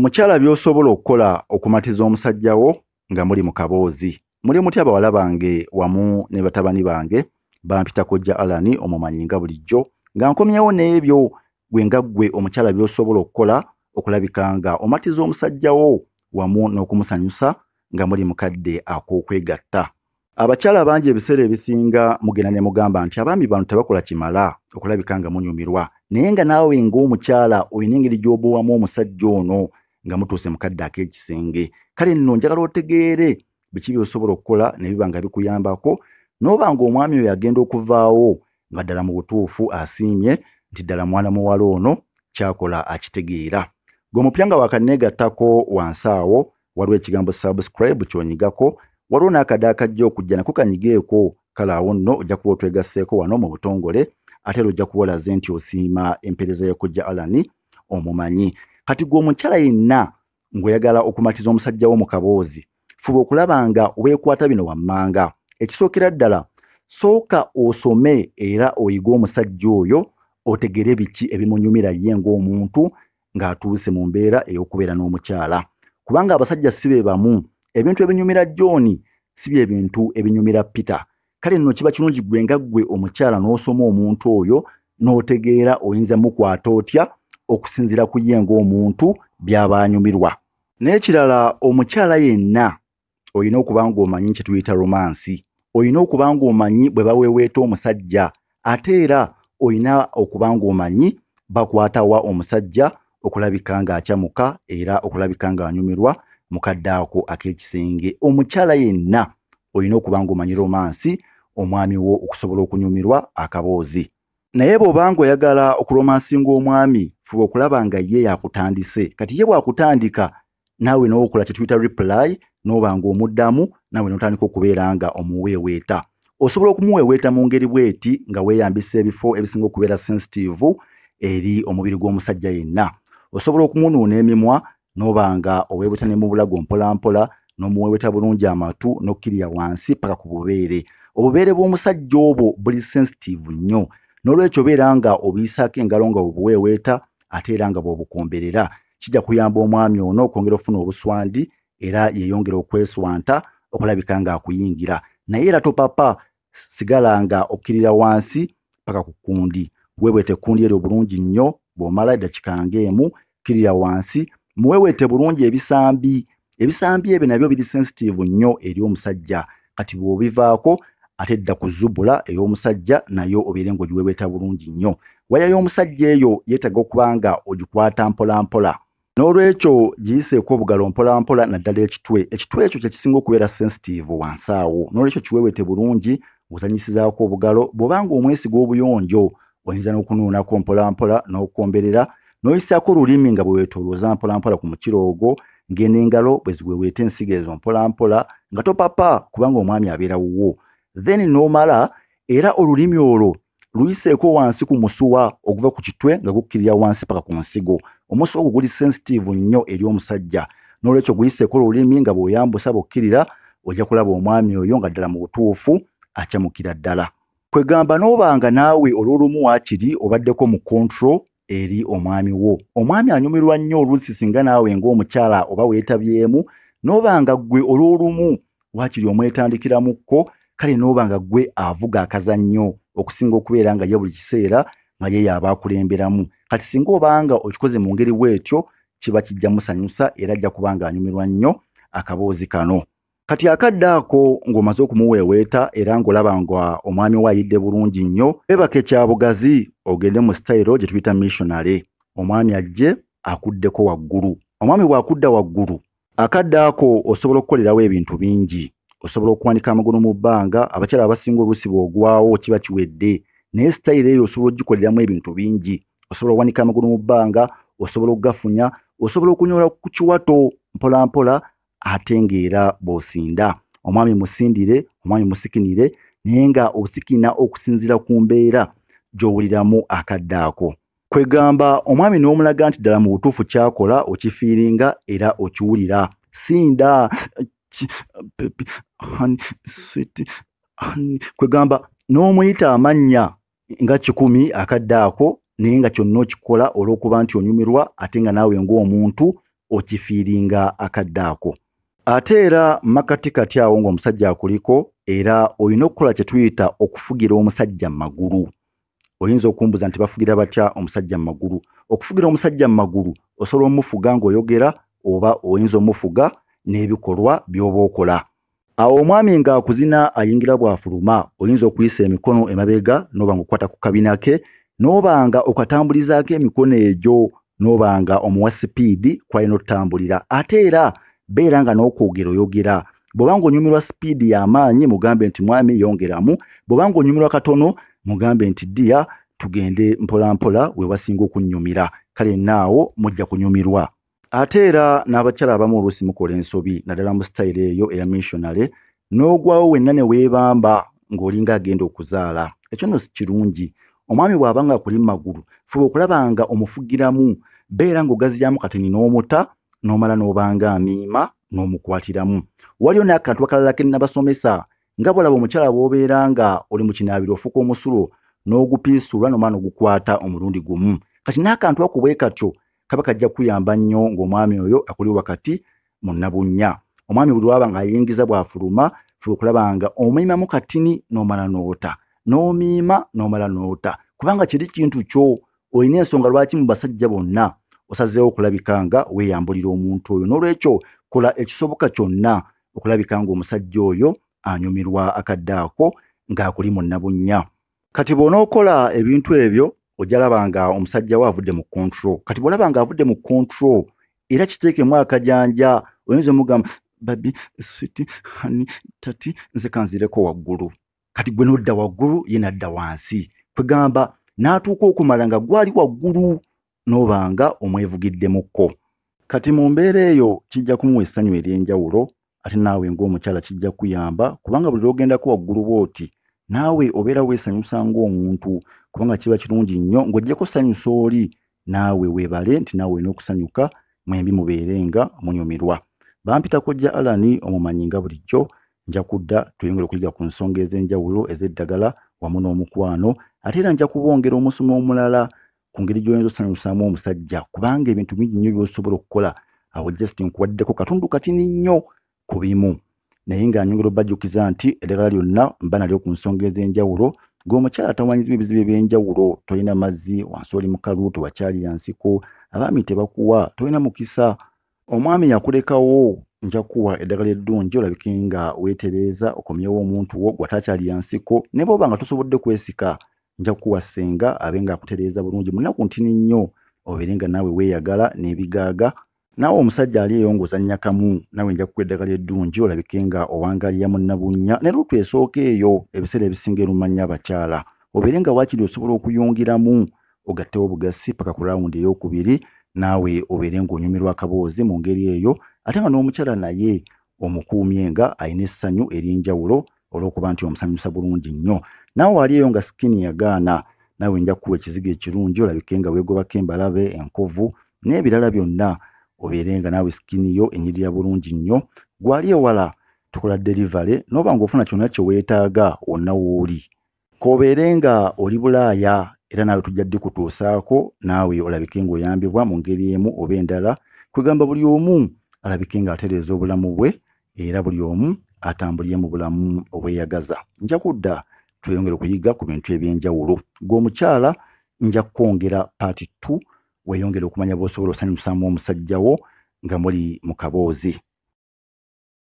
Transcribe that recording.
omukyala by'osobola okukola okumatiza omusajja wo nga muli mu kaboozi muli mutya abawala bange wamu ne batabani bange bampita kojja alani omumanyi nga bulijjo nga nkomyewo n'ebyo gwe nga ggwe omukyala by'osobola okukola okulabika nga omatiza omusajja wo wamu n'okumusanyusa nga muli mukadde ak'okwegatta abakyala bangi ebiseera ebisinga mugenda ne mugamba nti abaami bano tebakola kimala okulabika nga munyumirwa naye nga naawe ng'omukyala olina engeri gy'obowamu omusajja ono nga mutuuse mukadde ak'ekisenge kale nno njagala otegeere biki byosobola okukola nebiba nga bikuyambako n'oba nga omwami oyo agenda okuvaawo nga ddala mu butuufu asiimye nti ddala mwana muwala ono kyakola akitegeera gwe mupyanga wakanneegattako wansi awo waliwo ekigambo subscribe kyonyigako waliwo n'akadaakajja okujja nako kanyigeeko kale awo nno ojja kuba otwegasseeko wano mu butongole ate era ojja kuba olaze nti osiima empeereza y'okujja alani omumanyi kati gwe omukyala yenna ng'oyagala okumatiza omusajja wo mu kaboozi fuba okulaba nga weekwata bino wammanga ekisookera ddala sooka osome era oyige omusajja oyo otegere biki ebimunyumira ye ng'omuntu ng'atuuse mu mbeera ey'okubeera n'omukyala kubanga abasajja si be bamu ebintu ebinyumira john si bye bintu ebinyumira peter kale nno kiba kirungi gwe nga ggwe omukyala n'osoma omuntu oyo n'otegeera oyinza mukwata otya okusinziira ku ye ng'omuntu by'aba anyumirwa n'ekirala omukyala yenna olina okuba ng'omanyi kyetuyita romansi olina okuba ng'omanyi bwe baweeweeta omusajja ate era olina okuba ng'omanyi bakwatawa omusajja okulabika ng'akyamuka era okulabika ng'anyumirwa mukaddeako ak'ekisenge omukyala yenna olina okuba ng'omanyi romansi omwami wo okusobola okunyumirwa akaboozi naye bw'obanga oyagala okuromansinga omwami fuba okulaba nga ye yakutandise kati ye bwakutandika naawe nowokola kyetuyita reply nobanga omuddamu naawe notandika okubeera nga omuweeweeta osobola okumuweeweeta mu ngeri bweti nga weeyambisa ebifo ebisinga okubeera sensitive eri omubiri gw'omusajja yenna osobola okumunuuna emimwa nobanga oweeweeta ne mu bulago mpolampola n'omuweeweeta bulungi amatu n'okkirira wansi paka ku bubeere obubeere bw'omusajja obwo buli sensitive nnyo n'olwekyo obeera nga obiyisaako engalo nga webuweeweeta ate era nga bwobukomberera kijja kuyamba omwami ono okwongera okufuna obuswandi era yeyongera okweswanta okulabika ngaakuyingira naye era topapa sigala nga okkirira wansi paka ku kkundi weebwete ekkundi eri obulungi nnyo bw'omala eddakikanga emu kkirira wansi muweweete bulungi ebisambi ebisambi ebyo nabyo biri sensitive nnyo eri omusajja kati bw'obivaako ate edda ku zubula ey'omusajja nayo obeere ngaogiweweeta bulungi nnyo waya y'omusajja eyo yeetaga okuba nga ogikwata mpolampola n'olwekyo giyiseeku obugalo mpolampola naddala ekitwe ekitwe ekyo kyekisinga okubeera sensitive wansi awo n'olwekyo kiweewete bulungi ozanyisizaako obugalo bw'obanga omwesiga obuyonjo oyinza n'okunuunako mpolampola n'okomberera n'oyisaako olulimi nga bwe weetolooza mpolampola ku mukiro ogwo ngenda engalo bwe ziweweete ensigo ezo mpolampola nga topapa kubanga omwami abeerawuwo then n'omala era olulimi olwo luyiseeko wansi ku musuwa okuva ku kitwe nga gukkirira wansi paka ku nsigo omusuwa ogwo guli sensitive nnyo eri omusajja n'olwekyo guyiseeko olulimi nga bw'oyambusa bukkirira ojja kulaba omwami oyo nga ddala mu butuufu akyamukira ddala kwegamba n'obanga naawe olwolumu waakiri obaddeko mu kontrol eri omwami wo omwami anyumirwa nnyo oluusi singa naawe ng'omukyala oba weetabyemu n'obanga ggwe olw'olumu waakiri omwetandikiramukko kale n'obanga ggwe avuga akazannyo okusinga okubeera nga ye buli kiseera nga ye yaaba akulemberamu kati singa obanga okikoze mu ngeri bwetyo kiba kijja musanyusa era ajja kuba nga anyumirwa nnyo akaboozi kano kati akadde ako ng'omaze okumuweeweeta era ng'olaba nga omwami we ayidde bulungi nnyo bebaka ekyabugazi ogende mu sitayiro gye tuyita missionale omwami ajje akuddeko waggulu omwami bw'akudda waggulu akadde ako osobola okukolerawo ebintu bingi osobola okuwanika amagulu mu bbanga abakyala abasinga oluusi bweogwawo kiba kiwedde naye sitayiri eyo osobola ogikoleramu ebintu bingi osobola okuwanika amagulu mu bbanga osobola okugafunya osobola okunyola ku kiwato mpolampola ate ngaera bw'osinda omwami musindire omwami musikinire naye nga osikina okusinziira ku mbeera gy'owuliramu akadde ako kwegamba omwami n'omulaga nti ddala mu butuufu kyakola okifiiringa era okiwulira sinda kwe gamba n'omuyita amannya nga kikumi akadde ako naye nga kyonna okikola olw'okuba nti onyumirwa ate nga naawe ng'omuntu okifiiringa akadde ako ate era makati kati awo ng'omusajja akuliko era olina okukola kye tuyita okufugira omusajja mumagulu oyinza okumbuza nti bafugira batya omusajja mumagulu okufugira omusajja mumagulu osobola omufuga ng'oyogera oba oyinza omufuga n'ebikolwa by'oba okola awo omwami ng'akuzina ayingira bw'afuluma oyinza okuyisa emikono emabega n'oba ngaokukwata ku kabina ke n'oba nga okatambulizaako emikono egyo n'oba nga omuwa sipiidi kwalina otutambulira ate era beera nga n'okwogera oyogera bw'oba ng'onyumirwa sipiidi y'amaanyi mugambe nti mwami yongeramu bw'oba ng'onyumirwa katono mugambe nti diya tugende mpolampola we wasinga okunnyumira kale naawo mujja kunyumirwa ate era n'abakyala abamu oluusi mukola ensobi naddala mu sitayiro eyo eya missionale n'ogwawo wenna ne weebamba ng'olinga agenda okuzaala ekyo nno kirungi omwami bw'aba nga akuli mumagulu fuba okulaba nga omufugiramu beera ng'ogaziyamu katini n'omuta n'omala n'obanga amiima n'omukwatiramu waliwo n'akantu akalalake nnabasomesa nga bwalaba omukyala bw'obeera nga oli mu kinaabiro ofuka omusulo n'ogupiisuulwa n'omala n'ogukwata omulundi gumu kati n'akantu akubwe katyo kabaka ajja kuyamba nnyo ng'omwami oyo akuli wakati munnabunnya omwami buli waba ng'ayingiza bw'afuluma fuba okulaba nga omiima mu katini n'omala noota n'omiima n'omala noota kubanga kiri kintu kyo olina ensonga lwaki mu basajja bonna osazeewo okulabika nga weeyambulira omuntu oyo n'olwekyo kola ekisoboka kyonna okulabika ng'omusajja oyo anyumirwa akadde ako ng'akuli munnabunnya kati bw'onookola ebintu ebyo ojja laba nga omusajja we avudde mu kontrol kati bwolaba nga avudde mu kontrol era kiteekemu akajanja oyinza mugamba babi siti hani tati nze kanzireko waggulu kati gwe nodda waggulu ye nadda wansi kwegamba n'atuuka okumala nga gwali waggulu n'obanga omwevugiddemukko kati mu mbeera eyo kijja kumuwa essanyu ery'enjawulo ate naawe ng'omukyala kijja kkuyamba kubanga buli lwogendako waggulu bw'oti naawe obeera weesanyusa ngaomuntu kubanga kiba kirungi nnyo ng'ojjeko sanyusa oli naawe weebale nti naawe olina okusanyuka mwembi mubeere nga munyumirwa bampitakojja alani omumanyi nga bulijjo nja kudda tuyongere okuyiga ku nsonga ez'enjawulo ez'eddagala wamu n'omukwano ate era nja kubongera omusomo omulala ku ngeri gy'oyinza osanyusamu omusajja kubanga ebintu bingi nnyo by'osobola okukola awo jastin kuwaddeko katundu katini nnyo ku bimu naye ng'anyongera obajjukiza nti eddagala lyonna mba nalyo ku nsonga ez'enjawulo gweomukyala atawanyiza ebizibu ebyenjawulo tolina mazzi wansi oli mukalu tewakyalira nsiko abaami tebakuwa tolina mukisa omwami yakulekawo njakuwa eddagala eddungi olabike nga weetereeza okomyewo omuntu wo gwatakyalira nsiko ne ba oba nga tosobodde kwesika njakuwa senga abe ngaakutereeza bulungi munaku ntini nnyo obeere nga naawe weeyagala n'ebigaaga naawe omusajja ali eyo ngaozannya kamu nawe nja kukwa eddagala eddungi olabike nga owangalira munnabunnya naye lwetwesooka eyo ebiseera ebisinga erumanya abakyala obeere nga waakiri osobola okuyungiramu ogattewo obugasi paka ku raundi eyokubiri naawe obeere ngaonyumirwa akaboozi mu ngeri eyo ate nga n'omukyala naye omukuumye nga alina essanyu eryenjawulo olwokuba nti omusanyusa bulungi nnyo naawe ali eyo nga sikini yagaana naawe nja kukuwa ekizigo ekirungi olabike nga weegobako embalabe enkovu n'ebirala byonna obeere nga naawe sikini yo enyirira bulungi nnyo gwali ewala tukola delivale noba ngaofuna kyonna kyeweetaaga wonna wooli kobeere nga oli bulaaya era naawe tujja ddi kutuusaako naawe olabike ng'oyambibwa mu ngeri emu oba endala kwegamba buli omu alabike ng'atereeza obulamu bwe era buli omu atambulire mu bulamu obweyagaza nja kudda tweyongera okuyiga ku bintu eby'enjawulo gw'omukyala nja kukwongera paati 2 weeyongere okumanya bwosobola osanyusamu omusajjawo nga muli mu kaboozi